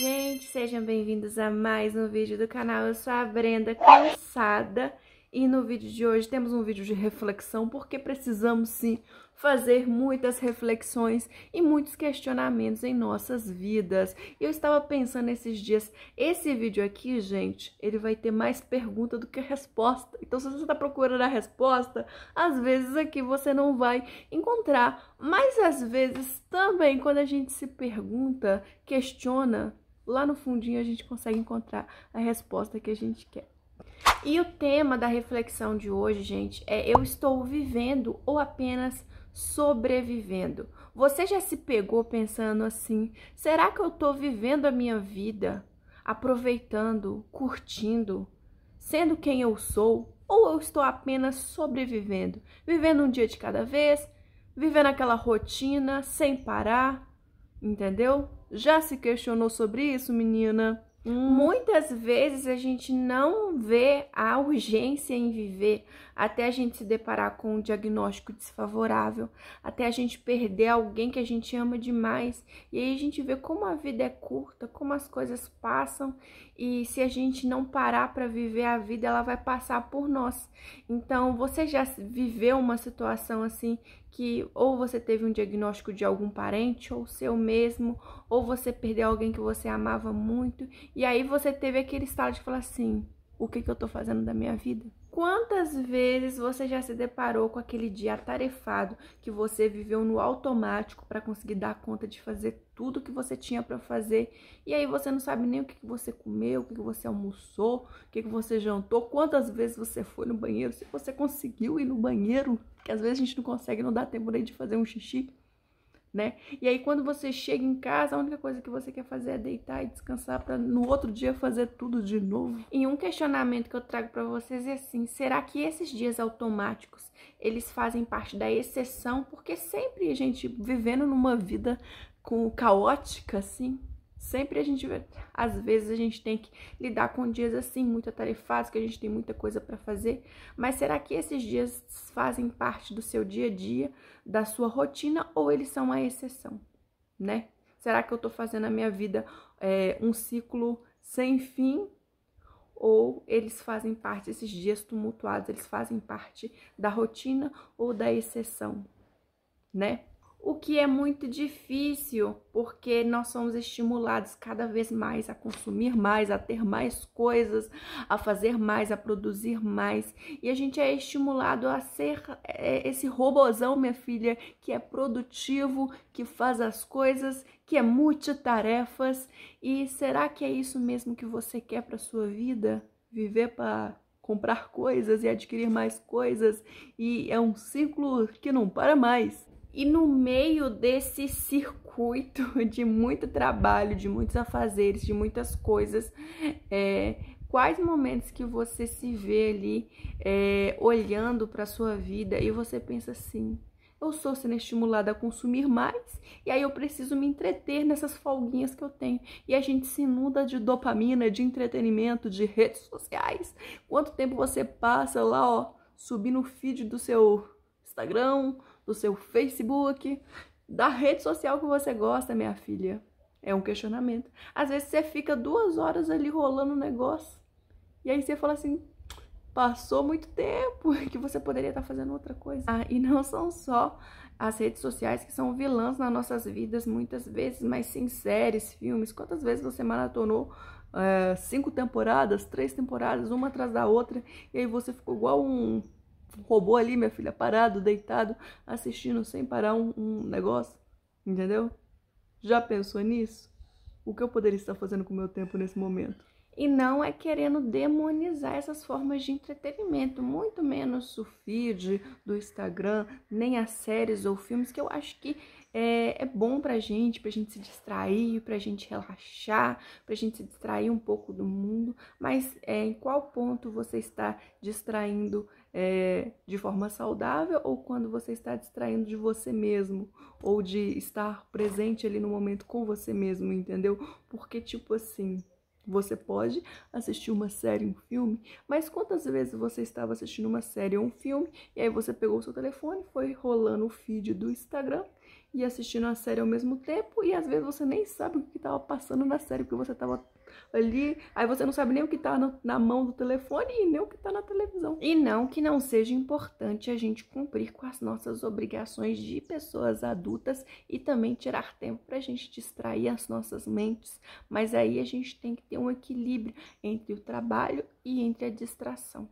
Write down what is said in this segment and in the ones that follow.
gente! Sejam bem-vindos a mais um vídeo do canal. Eu sou a Brenda, cansada, e no vídeo de hoje temos um vídeo de reflexão, porque precisamos sim fazer muitas reflexões e muitos questionamentos em nossas vidas. E eu estava pensando esses dias, esse vídeo aqui, gente, ele vai ter mais pergunta do que resposta. Então, se você está procurando a resposta, às vezes aqui você não vai encontrar. Mas às vezes também, quando a gente se pergunta, questiona, lá no fundinho a gente consegue encontrar a resposta que a gente quer. E o tema da reflexão de hoje, gente, é eu estou vivendo ou apenas sobrevivendo. Você já se pegou pensando assim: será que eu estou vivendo a minha vida, aproveitando, curtindo, sendo quem eu sou? Ou eu estou apenas sobrevivendo, vivendo um dia de cada vez, vivendo aquela rotina sem parar, Entendeu? Já se questionou sobre isso, menina? Hum. Muitas vezes a gente não vê a urgência em viver, até a gente se deparar com um diagnóstico desfavorável, até a gente perder alguém que a gente ama demais. E aí a gente vê como a vida é curta, como as coisas passam e se a gente não parar para viver a vida, ela vai passar por nós. Então, você já viveu uma situação assim que ou você teve um diagnóstico de algum parente ou seu mesmo, ou você perdeu alguém que você amava muito, e aí você teve aquele estado de falar assim: o que, que eu tô fazendo da minha vida? Quantas vezes você já se deparou com aquele dia atarefado que você viveu no automático para conseguir dar conta de fazer tudo que você tinha para fazer e aí você não sabe nem o que, você comeu, o que, você almoçou, o que você jantou, quantas vezes você foi no banheiro, se você conseguiu ir no banheiro, que às vezes a gente não consegue, não dá tempo nem de fazer um xixi né? E aí quando você chega em casa, a única coisa que você quer fazer é deitar e descansar para no outro dia fazer tudo de novo. E um questionamento que eu trago para vocês é assim: será que esses dias automáticos, eles fazem parte da exceção? Porque sempre a gente vivendo numa vida com caótica assim, Sempre a gente, às vezes a gente tem que lidar com dias assim, muito atarefados, que a gente tem muita coisa para fazer, mas será que esses dias fazem parte do seu dia a dia, da sua rotina, ou eles são a exceção, né? Será que eu estou fazendo a minha vida é, um ciclo sem fim, ou eles fazem parte, esses dias tumultuados, eles fazem parte da rotina ou da exceção, né? o que é muito difícil, porque nós somos estimulados cada vez mais a consumir mais, a ter mais coisas, a fazer mais, a produzir mais, e a gente é estimulado a ser é, esse robozão, minha filha, que é produtivo, que faz as coisas, que é multitarefas. E será que é isso mesmo que você quer para sua vida? Viver para comprar coisas e adquirir mais coisas e é um ciclo que não para mais. E no meio desse circuito de muito trabalho, de muitos afazeres, de muitas coisas, é, quais momentos que você se vê ali é, olhando para a sua vida e você pensa assim: eu sou sendo estimulada a consumir mais e aí eu preciso me entreter nessas folguinhas que eu tenho. E a gente se inunda de dopamina, de entretenimento, de redes sociais. Quanto tempo você passa lá, ó, subindo o feed do seu Instagram, do seu Facebook, da rede social que você gosta, minha filha. É um questionamento. Às vezes você fica duas horas ali rolando o um negócio e aí você fala assim: passou muito tempo que você poderia estar tá fazendo outra coisa. Ah, e não são só as redes sociais que são vilãs nas nossas vidas, muitas vezes, mas sim séries, filmes. Quantas vezes você maratonou é, cinco temporadas, três temporadas, uma atrás da outra, e aí você ficou igual um robô ali, minha filha, parado, deitado, assistindo sem parar um, um negócio, entendeu? Já pensou nisso? O que eu poderia estar fazendo com o meu tempo nesse momento? E não é querendo demonizar essas formas de entretenimento, muito menos o feed do Instagram, nem as séries ou filmes, que eu acho que é, é bom pra gente, pra gente se distrair, pra gente relaxar, pra gente se distrair um pouco do mundo, mas é, em qual ponto você está distraindo é, de forma saudável ou quando você está distraindo de você mesmo ou de estar presente ali no momento com você mesmo, entendeu? Porque, tipo assim, você pode assistir uma série, um filme, mas quantas vezes você estava assistindo uma série ou um filme e aí você pegou o seu telefone, foi rolando o feed do Instagram e assistindo a série ao mesmo tempo e às vezes você nem sabe o que estava passando na série porque você estava ali, aí você não sabe nem o que tá no, na mão do telefone e nem o que tá na televisão. E não que não seja importante a gente cumprir com as nossas obrigações de pessoas adultas e também tirar tempo pra gente distrair as nossas mentes, mas aí a gente tem que ter um equilíbrio entre o trabalho e entre a distração.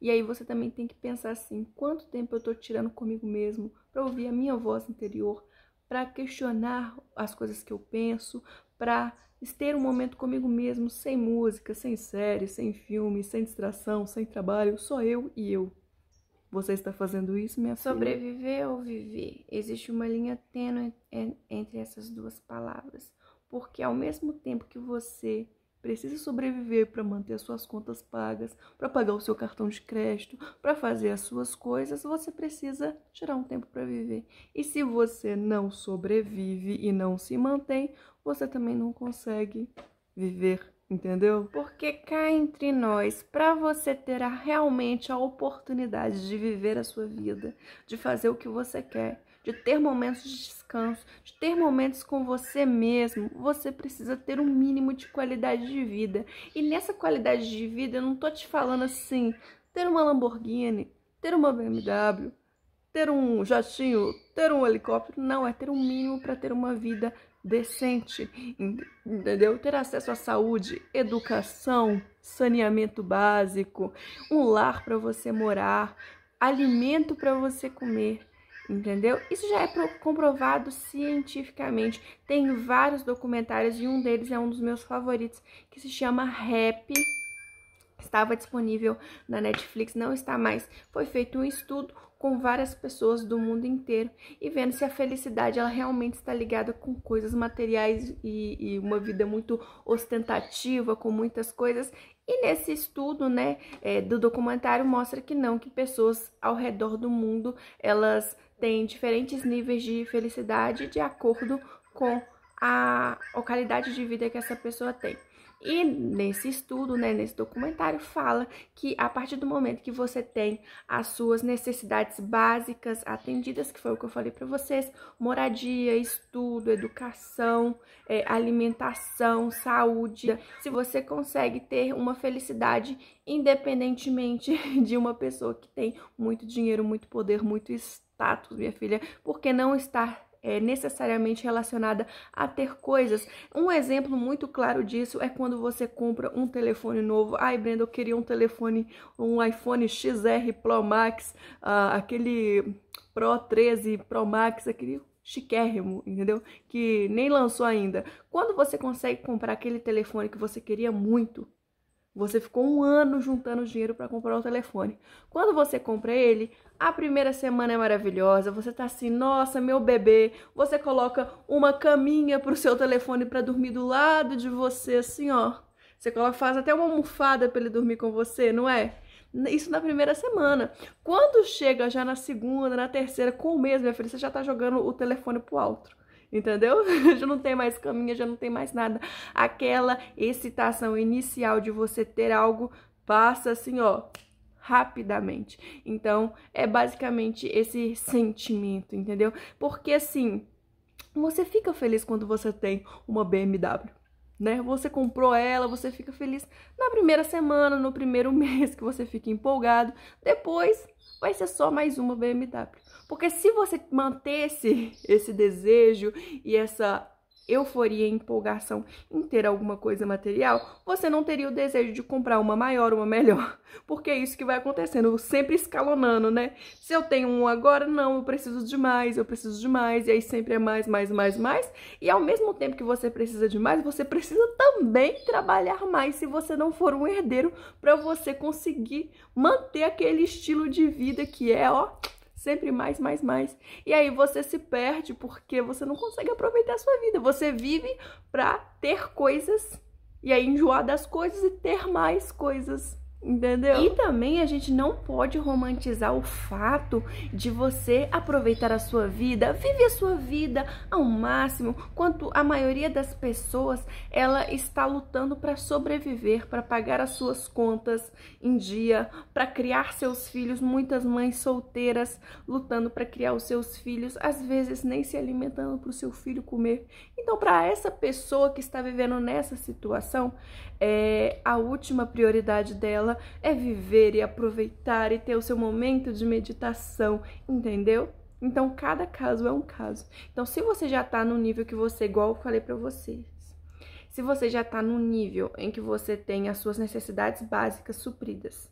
E aí você também tem que pensar assim, quanto tempo eu tô tirando comigo mesmo para ouvir a minha voz interior, para questionar as coisas que eu penso, para ter um momento comigo mesmo, sem música, sem série, sem filme, sem distração, sem trabalho, só eu e eu. Você está fazendo isso, minha Sobreviver filha? Sobreviver ou viver? Existe uma linha tênue entre essas duas palavras. Porque ao mesmo tempo que você precisa sobreviver para manter as suas contas pagas, para pagar o seu cartão de crédito, para fazer as suas coisas, você precisa tirar um tempo para viver. E se você não sobrevive e não se mantém, você também não consegue viver, entendeu? Porque cá entre nós, para você ter realmente a oportunidade de viver a sua vida, de fazer o que você quer, de ter momentos de descanso, de ter momentos com você mesmo, você precisa ter um mínimo de qualidade de vida. E nessa qualidade de vida, eu não tô te falando assim, ter uma Lamborghini, ter uma BMW, ter um jatinho, ter um helicóptero, não, é ter um mínimo para ter uma vida decente, entendeu? Ter acesso à saúde, educação, saneamento básico, um lar para você morar, alimento para você comer, entendeu? Isso já é comprovado cientificamente. Tem vários documentários e um deles é um dos meus favoritos, que se chama Rap estava disponível na Netflix, não está mais. Foi feito um estudo com várias pessoas do mundo inteiro e vendo se a felicidade ela realmente está ligada com coisas materiais e, e uma vida muito ostentativa, com muitas coisas. E nesse estudo, né, é, do documentário mostra que não, que pessoas ao redor do mundo elas têm diferentes níveis de felicidade de acordo com a, a qualidade de vida que essa pessoa tem. E nesse estudo, né, nesse documentário, fala que a partir do momento que você tem as suas necessidades básicas atendidas, que foi o que eu falei para vocês, moradia, estudo, educação, é, alimentação, saúde, se você consegue ter uma felicidade independentemente de uma pessoa que tem muito dinheiro, muito poder, muito status, minha filha, porque não estar é necessariamente relacionada a ter coisas. Um exemplo muito claro disso é quando você compra um telefone novo. Ai, Brenda, eu queria um telefone, um iPhone XR Pro Max, uh, aquele Pro 13 Pro Max, aquele chiquérrimo, entendeu? Que nem lançou ainda. Quando você consegue comprar aquele telefone que você queria muito, você ficou um ano juntando dinheiro para comprar um telefone. Quando você compra ele, a primeira semana é maravilhosa. Você tá assim, nossa, meu bebê. Você coloca uma caminha pro seu telefone para dormir do lado de você, assim, ó. Você coloca, faz até uma almofada para ele dormir com você, não é? Isso na primeira semana. Quando chega já na segunda, na terceira, com o mês, minha filha, você já tá jogando o telefone pro alto entendeu? já não tem mais caminho, já não tem mais nada. Aquela excitação inicial de você ter algo passa assim, ó, rapidamente. Então, é basicamente esse sentimento, entendeu? Porque assim, você fica feliz quando você tem uma BMW. Né? Você comprou ela, você fica feliz na primeira semana, no primeiro mês que você fica empolgado. Depois vai ser só mais uma BMW. Porque se você mantesse esse desejo e essa euforia e empolgação em ter alguma coisa material, você não teria o desejo de comprar uma maior, uma melhor. Porque é isso que vai acontecendo, sempre escalonando, né? Se eu tenho um agora, não, eu preciso de mais, eu preciso de mais, e aí sempre é mais, mais, mais, mais. E ao mesmo tempo que você precisa de mais, você precisa também trabalhar mais se você não for um herdeiro para você conseguir manter aquele estilo de vida que é, ó, Sempre mais, mais, mais. E aí você se perde porque você não consegue aproveitar a sua vida. Você vive para ter coisas e aí enjoar das coisas e ter mais coisas. Entendeu? E também a gente não pode romantizar o fato de você aproveitar a sua vida, vive a sua vida ao máximo, quanto a maioria das pessoas ela está lutando para sobreviver, para pagar as suas contas em dia, para criar seus filhos, muitas mães solteiras lutando para criar os seus filhos, às vezes nem se alimentando para o seu filho comer. Então, para essa pessoa que está vivendo nessa situação, é, a última prioridade dela é viver e aproveitar e ter o seu momento de meditação, entendeu? Então, cada caso é um caso. Então, se você já está no nível que você, igual eu falei para vocês, se você já está no nível em que você tem as suas necessidades básicas supridas,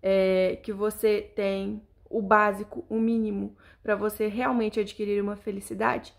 é, que você tem o básico, o mínimo, para você realmente adquirir uma felicidade,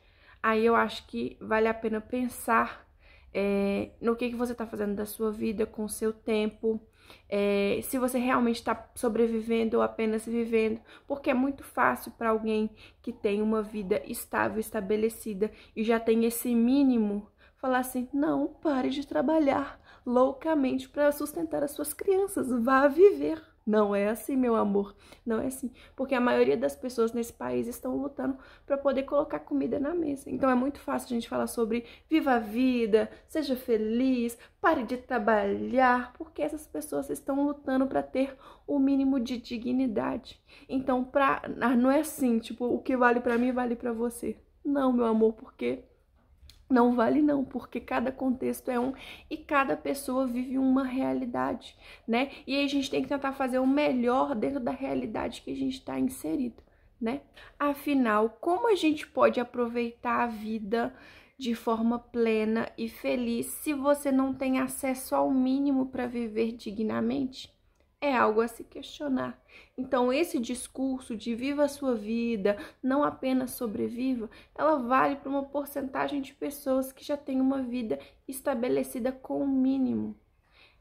aí eu acho que vale a pena pensar é, no que, que você está fazendo da sua vida, com o seu tempo, é, se você realmente está sobrevivendo ou apenas vivendo, porque é muito fácil para alguém que tem uma vida estável, estabelecida e já tem esse mínimo, falar assim: não pare de trabalhar loucamente para sustentar as suas crianças, vá viver. Não é assim, meu amor. Não é assim. Porque a maioria das pessoas nesse país estão lutando para poder colocar comida na mesa. Então é muito fácil a gente falar sobre viva a vida, seja feliz, pare de trabalhar, porque essas pessoas estão lutando para ter o mínimo de dignidade. Então, pra, ah, não é assim, tipo, o que vale para mim vale para você. Não, meu amor, porque não vale não, porque cada contexto é um e cada pessoa vive uma realidade, né? E aí a gente tem que tentar fazer o melhor dentro da realidade que a gente está inserido, né? Afinal, como a gente pode aproveitar a vida de forma plena e feliz se você não tem acesso ao mínimo para viver dignamente? é algo a se questionar. Então, esse discurso de viva a sua vida, não apenas sobreviva, ela vale para uma porcentagem de pessoas que já tem uma vida estabelecida com o um mínimo.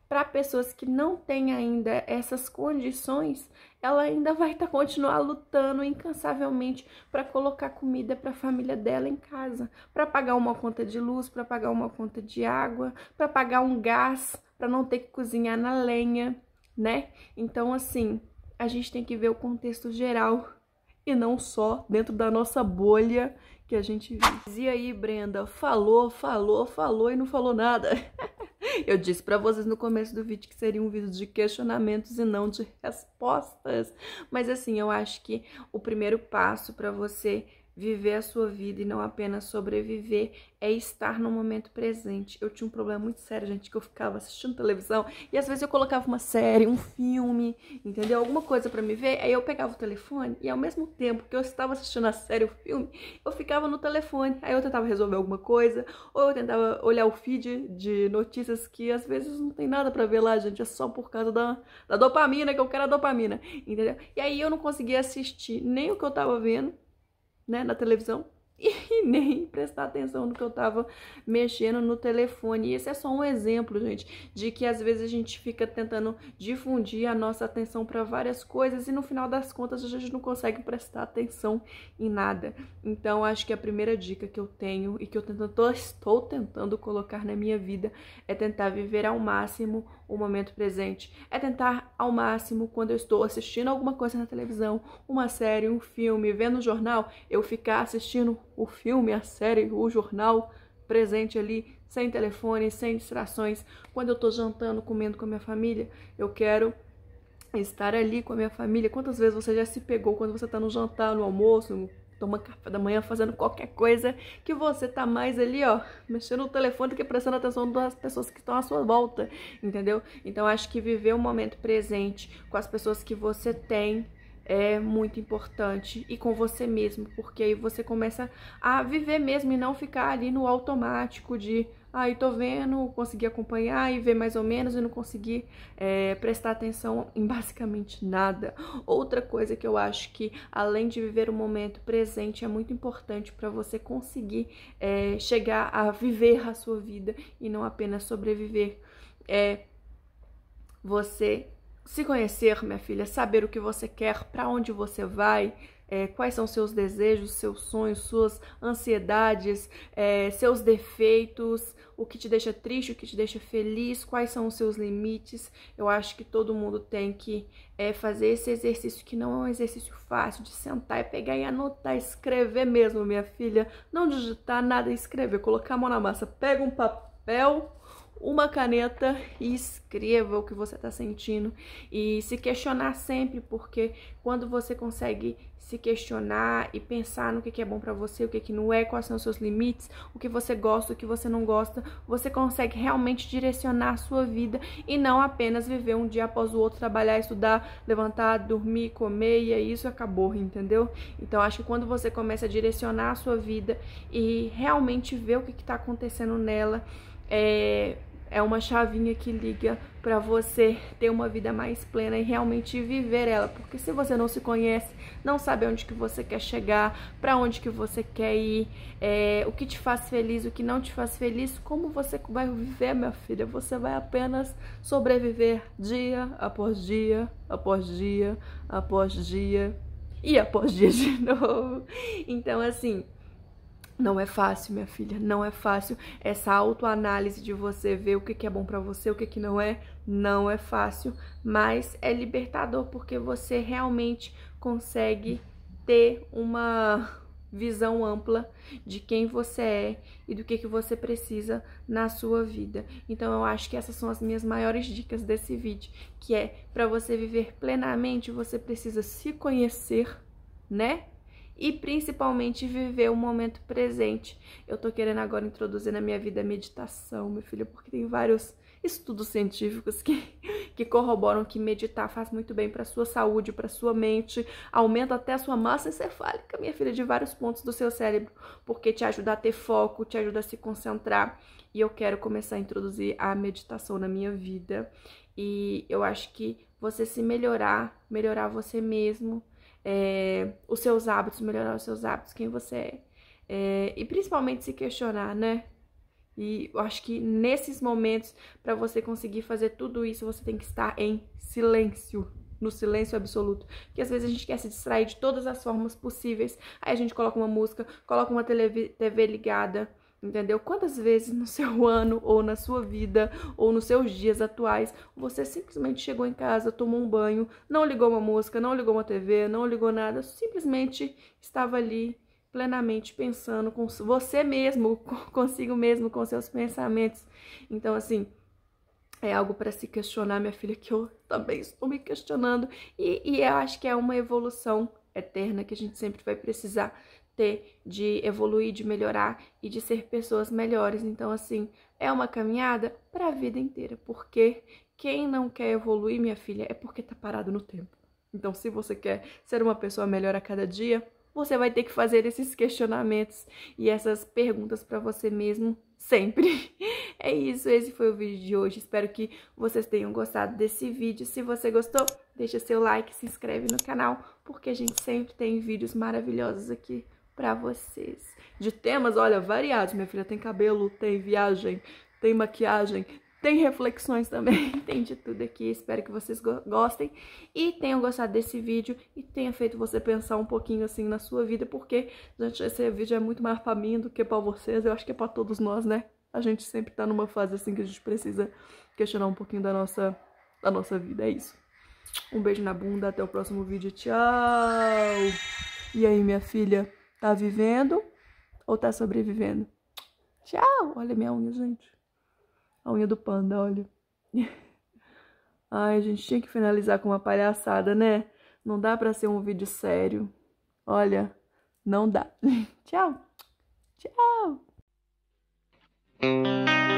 Para pessoas que não têm ainda essas condições, ela ainda vai tá, continuar lutando incansavelmente para colocar comida para a família dela em casa, para pagar uma conta de luz, para pagar uma conta de água, para pagar um gás, para não ter que cozinhar na lenha né? Então, assim, a gente tem que ver o contexto geral e não só dentro da nossa bolha que a gente vive. E aí, Brenda, falou, falou, falou e não falou nada. Eu disse para vocês no começo do vídeo que seria um vídeo de questionamentos e não de respostas. Mas assim, eu acho que o primeiro passo para você viver a sua vida e não apenas sobreviver é estar no momento presente. Eu tinha um problema muito sério, gente, que eu ficava assistindo televisão e às vezes eu colocava uma série, um filme, entendeu? Alguma coisa para me ver, aí eu pegava o telefone e ao mesmo tempo que eu estava assistindo a série, o filme, eu ficava no telefone. Aí eu tentava resolver alguma coisa, ou eu tentava olhar o feed de notícias que às vezes não tem nada para ver lá, gente, é só por causa da, da dopamina, que eu quero a dopamina, entendeu? E aí eu não conseguia assistir nem o que eu tava vendo, né, na televisão. e nem prestar atenção no que eu tava mexendo no telefone. E esse é só um exemplo, gente, de que às vezes a gente fica tentando difundir a nossa atenção para várias coisas e no final das contas a gente não consegue prestar atenção em nada. Então, acho que a primeira dica que eu tenho e que eu tento, tô, estou tentando colocar na minha vida é tentar viver ao máximo o momento presente. É tentar ao máximo quando eu estou assistindo alguma coisa na televisão, uma série, um filme, vendo um jornal, eu ficar assistindo o filme, a série, o jornal presente ali, sem telefone, sem distrações. Quando eu estou jantando, comendo com a minha família, eu quero estar ali com a minha família. Quantas vezes você já se pegou quando você está no jantar, no almoço, tomando café da manhã, fazendo qualquer coisa, que você tá mais ali, ó, mexendo no telefone do que prestando atenção das pessoas que estão à sua volta, entendeu? Então acho que viver o momento presente com as pessoas que você tem é muito importante e com você mesmo, porque aí você começa a viver mesmo e não ficar ali no automático de aí ah, tô vendo, consegui acompanhar e ver mais ou menos e não consegui é, prestar atenção em basicamente nada. Outra coisa que eu acho que, além de viver o momento presente, é muito importante para você conseguir é, chegar a viver a sua vida e não apenas sobreviver. É você se conhecer, minha filha, saber o que você quer, para onde você vai, é, quais são seus desejos, seus sonhos, suas ansiedades, é, seus defeitos, o que te deixa triste, o que te deixa feliz, quais são os seus limites. Eu acho que todo mundo tem que é, fazer esse exercício, que não é um exercício fácil, de sentar e pegar e anotar, escrever mesmo, minha filha. Não digitar nada, escrever, colocar a mão na massa. Pega um papel uma caneta e escreva o que você está sentindo e se questionar sempre, porque quando você consegue se questionar e pensar no que, que é bom para você, o que, que não é, quais são os seus limites, o que você gosta, o que você não gosta, você consegue realmente direcionar a sua vida e não apenas viver um dia após o outro, trabalhar, estudar, levantar, dormir, comer e é isso, acabou, entendeu? Então acho que quando você começa a direcionar a sua vida e realmente ver o que está acontecendo nela, é, é uma chavinha que liga para você ter uma vida mais plena e realmente viver ela, porque se você não se conhece, não sabe onde que você quer chegar, para onde que você quer ir, é, o que te faz feliz, o que não te faz feliz, como você vai viver, minha filha? Você vai apenas sobreviver dia após dia, após dia, após dia e após dia de novo. Então assim, não é fácil, minha filha, não é fácil essa autoanálise de você ver o que é bom para você, o que não é, não é fácil, mas é libertador porque você realmente consegue ter uma visão ampla de quem você é e do que, você precisa na sua vida. Então eu acho que essas são as minhas maiores dicas desse vídeo, que é para você viver plenamente, você precisa se conhecer, né? e principalmente viver o momento presente. Eu tô querendo agora introduzir na minha vida a meditação, meu filho, porque tem vários estudos científicos que, que corroboram que meditar faz muito bem para sua saúde, para sua mente, aumenta até a sua massa encefálica, minha filha, de vários pontos do seu cérebro, porque te ajuda a ter foco, te ajuda a se concentrar. E eu quero começar a introduzir a meditação na minha vida. E eu acho que você se melhorar, melhorar você mesmo, é, os seus hábitos, melhorar os seus hábitos, quem você é. é e principalmente se questionar, né? E eu acho que nesses momentos, para você conseguir fazer tudo isso, você tem que estar em silêncio, no silêncio absoluto. Porque às vezes a gente quer se distrair de todas as formas possíveis. Aí a gente coloca uma música, coloca uma TV ligada, Entendeu? Quantas vezes no seu ano, ou na sua vida, ou nos seus dias atuais, você simplesmente chegou em casa, tomou um banho, não ligou uma música, não ligou uma TV, não ligou nada, simplesmente estava ali plenamente pensando com você mesmo, consigo mesmo, com seus pensamentos. Então, assim, é algo para se questionar, minha filha, que eu também estou me questionando. E, e eu acho que é uma evolução eterna que a gente sempre vai precisar ter, de evoluir, de melhorar e de ser pessoas melhores. Então, assim, é uma caminhada para a vida inteira, porque quem não quer evoluir, minha filha, é porque tá parado no tempo. Então, se você quer ser uma pessoa melhor a cada dia, você vai ter que fazer esses questionamentos e essas perguntas para você mesmo sempre. É isso, esse foi o vídeo de hoje. Espero que vocês tenham gostado desse vídeo. Se você gostou, deixa seu like, se inscreve no canal, porque a gente sempre tem vídeos maravilhosos aqui para vocês. De temas, olha, variados. Minha filha tem cabelo, tem viagem, tem maquiagem, tem reflexões também, tem de tudo aqui. Espero que vocês gostem e tenham gostado desse vídeo e tenha feito você pensar um pouquinho assim na sua vida, porque, gente, esse vídeo é muito mais pra mim do que pra vocês, eu acho que é pra todos nós, né? A gente sempre tá numa fase assim que a gente precisa questionar um pouquinho da nossa, da nossa vida, é isso. Um beijo na bunda, até o próximo vídeo, tchau! E aí, minha filha? Tá vivendo ou tá sobrevivendo? Tchau! Olha minha unha, gente. A unha do panda, olha. Ai, a gente tinha que finalizar com uma palhaçada, né? Não dá pra ser um vídeo sério. Olha, não dá. Tchau! Tchau!